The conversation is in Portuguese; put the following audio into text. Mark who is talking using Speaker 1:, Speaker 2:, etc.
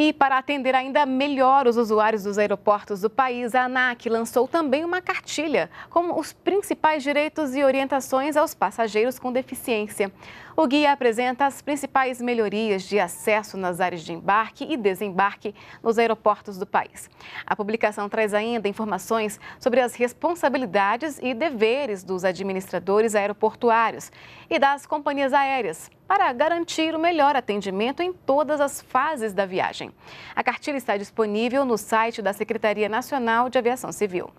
Speaker 1: E para atender ainda melhor os usuários dos aeroportos do país, a ANAC lançou também uma cartilha com os principais direitos e orientações aos passageiros com deficiência. O guia apresenta as principais melhorias de acesso nas áreas de embarque e desembarque nos aeroportos do país. A publicação traz ainda informações sobre as responsabilidades e deveres dos administradores aeroportuários e das companhias aéreas para garantir o melhor atendimento em todas as fases da viagem. A cartilha está disponível no site da Secretaria Nacional de Aviação Civil.